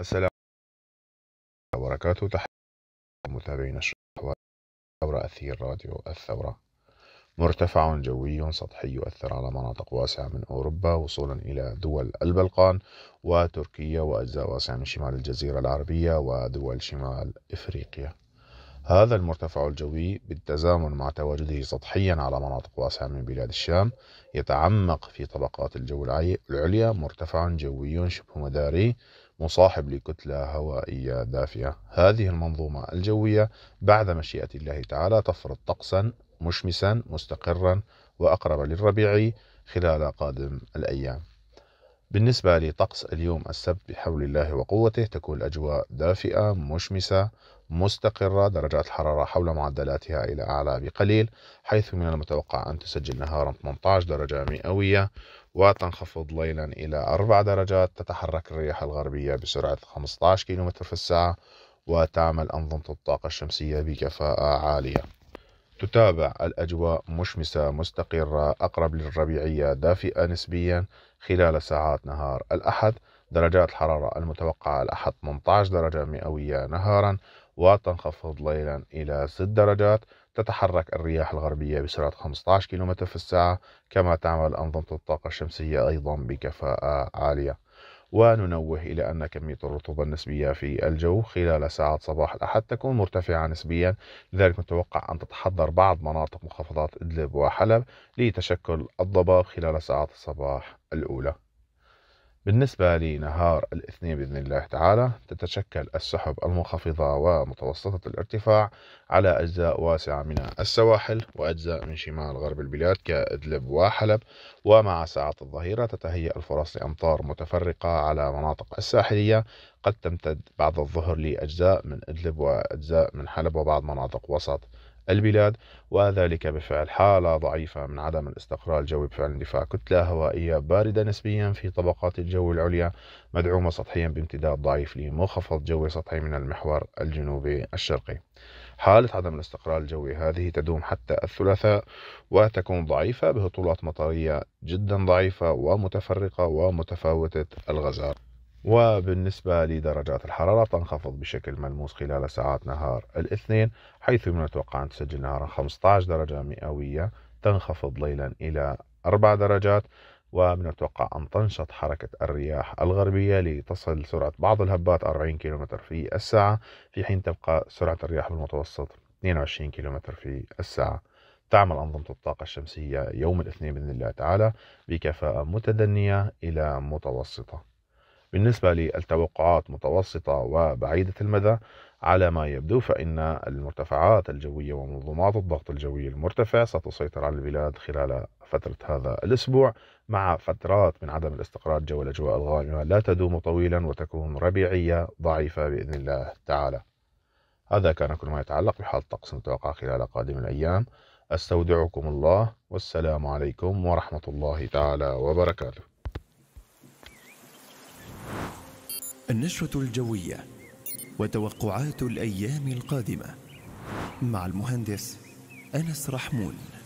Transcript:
السلام عليكم وبركاته تحية متابعينا ثورة أثير راديو الثورة مرتفع جوي سطحي يؤثر على مناطق واسعة من أوروبا وصولا إلى دول البلقان وتركيا وأجزاء واسعة من شمال الجزيرة العربية ودول شمال إفريقيا هذا المرتفع الجوي بالتزامن مع تواجده سطحيا على مناطق واسعة من بلاد الشام يتعمق في طبقات الجو العليا مرتفع جوي شبه مداري مصاحب لكتلة هوائية دافئة هذه المنظومة الجوية بعد مشيئة الله تعالى تفرض طقسا مشمسا مستقرا وأقرب للربيع خلال قادم الأيام بالنسبة لطقس اليوم السبت بحول الله وقوته تكون الأجواء دافئة مشمسة مستقرة درجات الحرارة حول معدلاتها إلى أعلى بقليل حيث من المتوقع أن تسجل نهارا 18 درجة مئوية وتنخفض ليلا إلى 4 درجات تتحرك الرياح الغربية بسرعة 15 كم في الساعة وتعمل أنظمة الطاقة الشمسية بكفاءة عالية تتابع الأجواء مشمسة مستقرة أقرب للربيعية دافئة نسبيا خلال ساعات نهار الأحد درجات الحرارة المتوقعة الأحد 18 درجة مئوية نهارا وتنخفض ليلا إلى 6 درجات تتحرك الرياح الغربية بسرعة 15 كم في الساعة كما تعمل أنظمة الطاقة الشمسية أيضا بكفاءة عالية وننوه إلى أن كمية الرطوبة النسبية في الجو خلال ساعات صباح الأحد تكون مرتفعة نسبيا لذلك متوقع أن تتحضر بعض مناطق منخفضات إدلب وحلب لتشكل الضباب خلال ساعات الصباح الأولى بالنسبة لنهار الاثنين بإذن الله تعالى تتشكل السحب المنخفضة ومتوسطة الارتفاع على أجزاء واسعة من السواحل وأجزاء من شمال غرب البلاد كإدلب وحلب ومع ساعات الظهيرة تتهيأ الفرص لأمطار متفرقة على مناطق الساحلية قد تمتد بعد الظهر لأجزاء من إدلب وأجزاء من حلب وبعض مناطق وسط البلاد وذلك بفعل حالة ضعيفة من عدم الاستقرار الجوي بفعل اندفاع كتلة هوائية باردة نسبيا في طبقات الجو العليا مدعومة سطحيا بامتداد ضعيف لمنخفض جوي سطحي من المحور الجنوبي الشرقي حالة عدم الاستقرار الجوي هذه تدوم حتى الثلاثاء وتكون ضعيفة بهطولات مطرية جدا ضعيفة ومتفرقة ومتفاوتة الغزارة وبالنسبة لدرجات الحرارة تنخفض بشكل ملموس خلال ساعات نهار الاثنين حيث من المتوقع أن تسجل نهارا 15 درجة مئوية تنخفض ليلا إلى 4 درجات ومن المتوقع أن تنشط حركة الرياح الغربية لتصل سرعة بعض الهبات 40 كم في الساعة في حين تبقى سرعة الرياح بالمتوسط 22 كم في الساعة تعمل أنظمة الطاقة الشمسية يوم الاثنين بإذن الله تعالى بكفاءة متدنية إلى متوسطة بالنسبة للتوقعات متوسطة وبعيدة المدى على ما يبدو فإن المرتفعات الجوية ومنظومات الضغط الجوي المرتفع ستسيطر على البلاد خلال فترة هذا الأسبوع مع فترات من عدم الاستقرار جو الأجواء الغائمة لا تدوم طويلا وتكون ربيعية ضعيفة بإذن الله تعالى هذا كان كل ما يتعلق بحال الطقس المتوقع خلال قادم الأيام استودعكم الله والسلام عليكم ورحمة الله تعالى وبركاته النشرة الجوية وتوقعات الأيام القادمة مع المهندس أنس رحمون